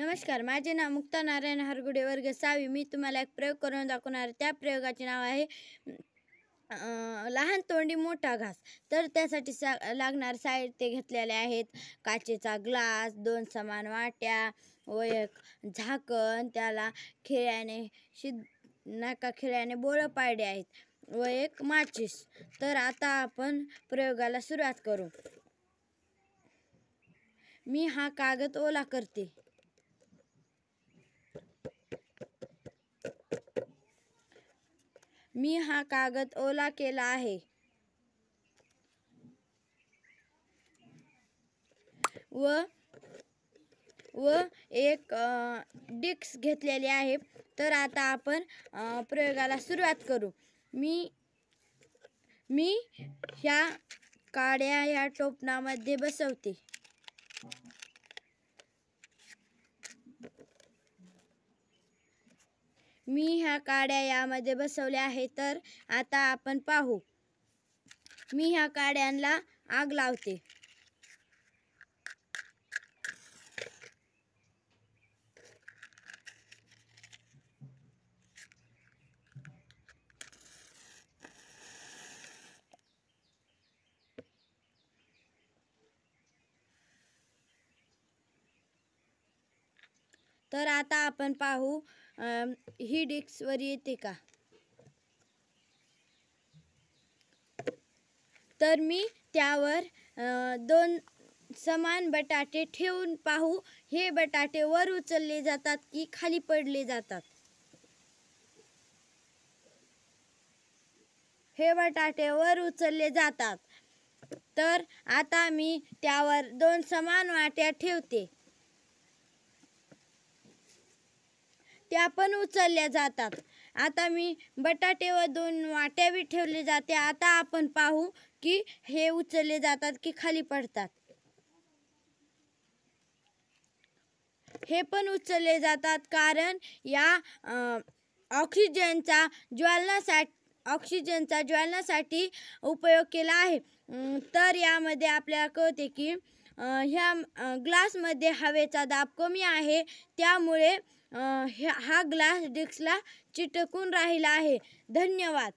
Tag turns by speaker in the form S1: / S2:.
S1: नमस्कार माझे नाव मुक्ता नारायण हरगुडे वर्ग सावी मी तुम्हाला एक प्रयोग करून दाखवणार त्या प्रयोगाचे नाव आहे लहान तोंडी मोठा घास तर त्यासाठी सा लागणार साहित्य घेतलेले आहेत काचेचा ग्लास दोन समान वाट्या व एक झाकण त्याला खिळ्याने शि नाका खिळ्याने बोळं पाडे आहेत व एक माचीस तर आता आपण प्रयोगाला सुरुवात करू मी हा कागद ओला करते मी हा कागद ओला केला आहे व व एक डिक्स घेतलेली आहे तर आता आपण प्रयोगाला सुरुवात करू मी मी ह्या काड्या ह्या टोपणामध्ये बसवते मी ह्या काड्या यामध्ये बसवल्या आहे तर आता आपण पाहू मी ह्या काड्यांना आग लावते तर आता आपण पाहू ही डिक्सवर येते का तर मी त्यावर दोन समान बटाटे ठेवून पाहू हे बटाटे वर उचलले जातात की खाली पडले जातात हे बटाटे वर उचलले जातात तर आता मी त्यावर दोन समान वाट्या ठेवते त्या पण उचलल्या जातात आता मी बटाटे व दोन वाट्या बी ठेवले जाते आता आपण पाहू की हे उचलले जातात की खाली पडतात हे पण उचलले जातात कारण या ऑक्सिजनचा ज्वलनासाठी ऑक्सिजनचा ज्वलनासाठी उपयोग केला आहे तर यामध्ये आपल्याला कळते की ह्या ग्लासमध्ये हवेचा दाब कमी आहे त्यामुळे हा ग्लास डिक्सला चिटकून राहिला आहे धन्यवाद